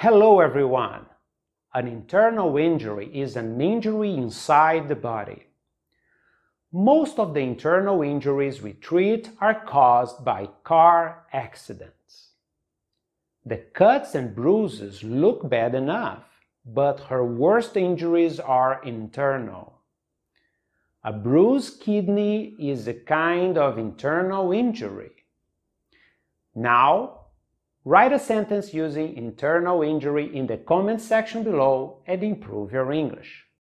Hello everyone! An internal injury is an injury inside the body. Most of the internal injuries we treat are caused by car accidents. The cuts and bruises look bad enough, but her worst injuries are internal. A bruised kidney is a kind of internal injury. Now, Write a sentence using internal injury in the comments section below and improve your English.